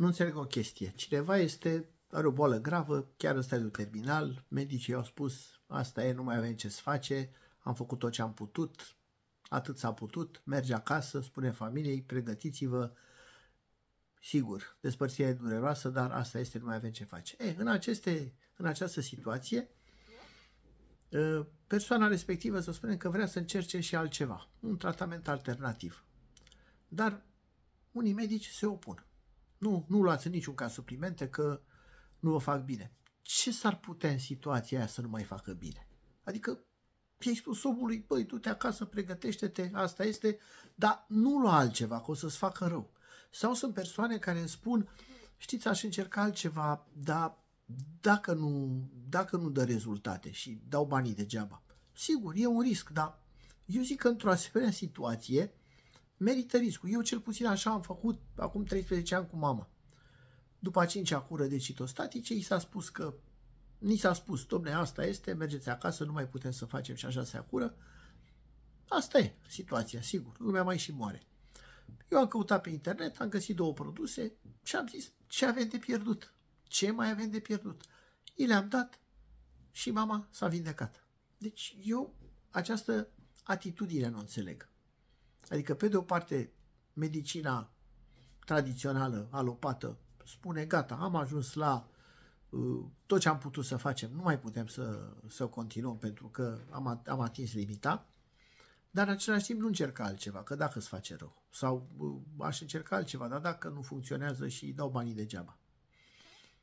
nu înțeleg o chestie. Cineva este, are o boală gravă, chiar în stadiul terminal, medicii au spus, asta e, nu mai avem ce să face, am făcut tot ce am putut, atât s-a putut, merge acasă, spune familiei, pregătiți-vă, sigur, despărțirea e dureroasă, dar asta este, nu mai avem ce face. E, în, aceste, în această situație, persoana respectivă să spunem că vrea să încerce și altceva, un tratament alternativ. Dar unii medici se opun. Nu, nu luați în niciun caz suplimente că nu vă fac bine. Ce s-ar putea în situația aia să nu mai facă bine? Adică i-ai spus omului, băi, du-te acasă, pregătește-te, asta este, dar nu lua altceva, că o să-ți facă rău. Sau sunt persoane care îmi spun, știți, aș încerca altceva, dar dacă nu, dacă nu dă rezultate și dau banii degeaba. Sigur, e un risc, dar eu zic că într-o asemenea situație merită riscul. Eu cel puțin așa am făcut acum 13 ani cu mama. După a cincea cură de citostatice, i s-a spus că ni s-a spus, domne, asta este, mergeți acasă, nu mai putem să facem și așa se acură. Asta e situația, sigur, lumea mai și moare. Eu am căutat pe internet, am găsit două produse și am zis, ce avem de pierdut? Ce mai avem de pierdut? I le-am dat și mama s-a vindecat. Deci eu această atitudine nu înțeleg. Adică, pe de o parte, medicina tradițională, alopată, spune, gata, am ajuns la uh, tot ce am putut să facem, nu mai putem să, să continuăm pentru că am, am atins limita, dar în același timp nu încerca altceva, că dacă îți face rău, sau uh, aș încerca altceva, dar dacă nu funcționează și dau banii degeaba.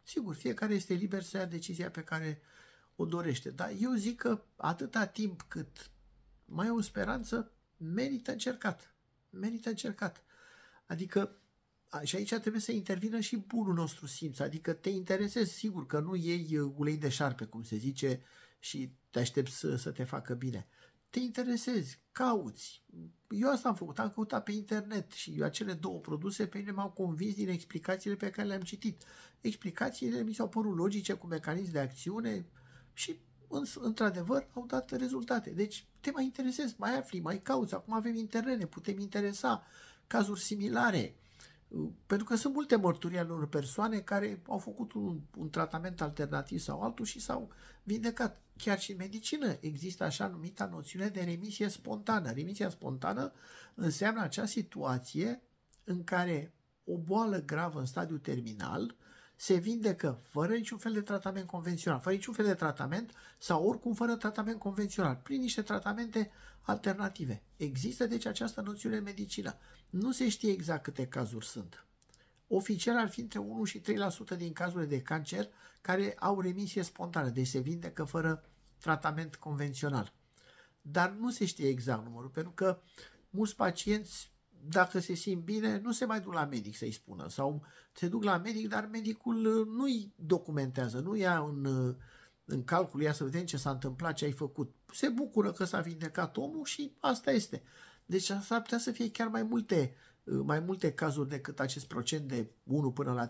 Sigur, fiecare este liber să ia decizia pe care o dorește, dar eu zic că atâta timp cât mai e o speranță, merită încercat. Merită încercat. Adică și aici trebuie să intervină și bunul nostru simț, adică te interesezi, sigur că nu iei uh, ulei de șarpe, cum se zice, și te aștepți să, să te facă bine. Te interesezi, cauți. Eu asta am făcut, am căutat pe internet și acele două produse pe mine m-au convins din explicațiile pe care le-am citit. Explicațiile mi s-au părut logice, cu mecanism de acțiune și într-adevăr, au dat rezultate. Deci te mai interesezi, mai afli, mai cauți. Acum avem internet, ne putem interesa cazuri similare. Uh, pentru că sunt multe mărturii ale unor persoane care au făcut un, un tratament alternativ sau altul și s-au vindecat. Chiar și în medicină există așa numita noțiune de remisie spontană. Remisia spontană înseamnă acea situație în care o boală gravă în stadiu terminal se vindecă fără niciun fel de tratament convențional, fără niciun fel de tratament sau oricum fără tratament convențional, prin niște tratamente alternative. Există deci această noțiune în medicină. Nu se știe exact câte cazuri sunt. Oficial ar fi între 1 și 3% din cazurile de cancer care au remisie spontană, deci se vindecă fără tratament convențional. Dar nu se știe exact numărul, pentru că mulți pacienți dacă se simt bine, nu se mai duc la medic să-i spună. Sau se duc la medic, dar medicul uh, nu-i documentează, nu ia în, uh, în calcul, ia să vedem ce s-a întâmplat, ce ai făcut. Se bucură că s-a vindecat omul și asta este. Deci s-ar putea să fie chiar mai multe, uh, mai multe cazuri decât acest procent de 1 până la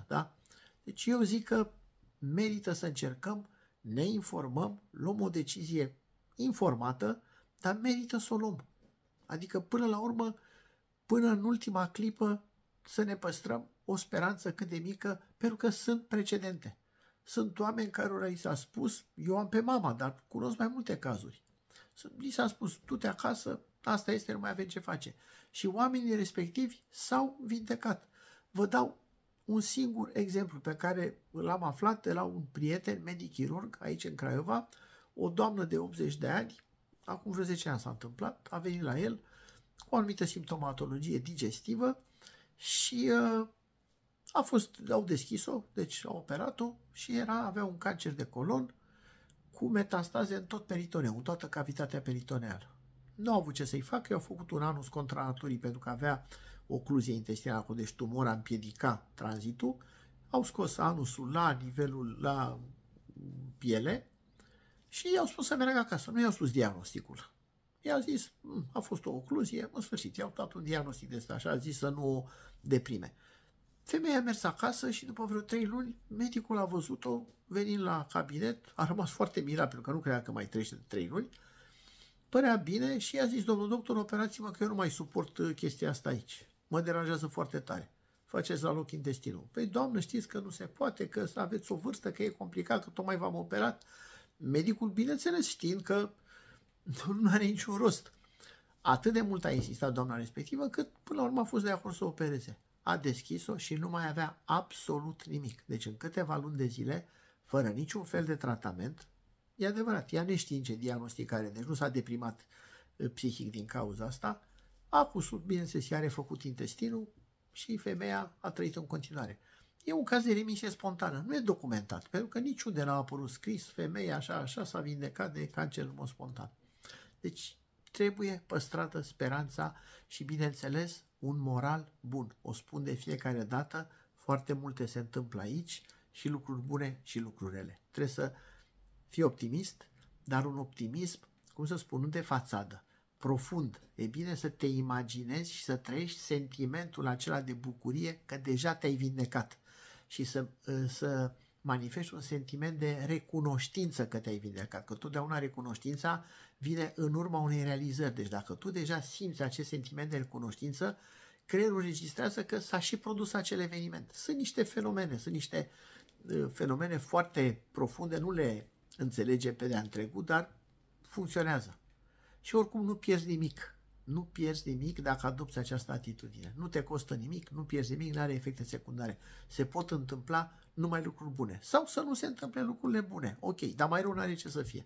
3%. Da? Deci eu zic că merită să încercăm, ne informăm, luăm o decizie informată, dar merită să o luăm. Adică până la urmă până în ultima clipă să ne păstrăm o speranță cât de mică, pentru că sunt precedente. Sunt oameni care i s-a spus, eu am pe mama, dar cunosc mai multe cazuri. Li s-a spus, tu te acasă, asta este, nu mai avem ce face. Și oamenii respectivi s-au vindecat. Vă dau un singur exemplu pe care l-am aflat de la un prieten medic-chirurg aici în Craiova, o doamnă de 80 de ani, acum vreo 10 ani s-a întâmplat, a venit la el o anumită simptomatologie digestivă și uh, a fost, au deschis-o, deci au operat-o și era, avea un cancer de colon cu metastaze în tot peritoneul, în toată cavitatea peritoneală. Nu au avut ce să-i facă, i-au făcut un anus contra naturii pentru că avea ocluzie intestinală, deci tumora împiedica tranzitul, au scos anusul la nivelul, la piele și i-au spus să meargă acasă. Nu i-au spus diagnosticul. I-a zis, mm, a fost o ocluzie, în sfârșit, i-au dat un diagnostic de așa, a zis să nu o deprime. Femeia a mers acasă și după vreo trei luni medicul a văzut-o venind la cabinet, a rămas foarte mirat pentru că nu credea că mai trece de trei luni, părea bine și i-a zis, domnul doctor, operați-mă că eu nu mai suport uh, chestia asta aici, mă deranjează foarte tare, faceți la loc intestinul. Păi, doamnă, știți că nu se poate, că aveți o vârstă, că e complicat, că tocmai v-am operat. Medicul, bineînțeles, știind că nu are niciun rost. Atât de mult a insistat doamna respectivă cât până la urmă a fost de acord să o opereze. A deschis-o și nu mai avea absolut nimic. Deci în câteva luni de zile, fără niciun fel de tratament, e adevărat, ea neștiince diagnosticare, deci nu s-a deprimat eh, psihic din cauza asta, a cusut, bineînțeles, i-a refăcut intestinul și femeia a trăit în continuare. E un caz de remisie spontană, nu e documentat, pentru că niciunde n-a apărut scris, femeia așa, așa s-a vindecat de cancer în mod spontan. Deci trebuie păstrată speranța și, bineînțeles, un moral bun. O spun de fiecare dată, foarte multe se întâmplă aici și lucruri bune și lucruri rele. Trebuie să fii optimist, dar un optimism, cum să spun, nu de fațadă, profund. E bine să te imaginezi și să trăiești sentimentul acela de bucurie că deja te-ai vindecat și să, să manifesti un sentiment de recunoștință că te-ai vindecat, că totdeauna recunoștința vine în urma unei realizări. Deci dacă tu deja simți acest sentiment de recunoștință, creierul registrează că s-a și produs acel eveniment. Sunt niște fenomene, sunt niște uh, fenomene foarte profunde, nu le înțelege pe de-a întregul, dar funcționează. Și oricum nu pierzi nimic. Nu pierzi nimic dacă adopți această atitudine. Nu te costă nimic, nu pierzi nimic, nu are efecte secundare. Se pot întâmpla numai lucruri bune. Sau să nu se întâmple lucrurile bune. Ok, dar mai rău nu are ce să fie.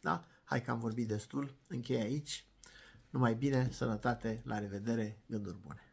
Da? Hai că am vorbit destul, închei aici. Numai bine, sănătate, la revedere, gânduri bune.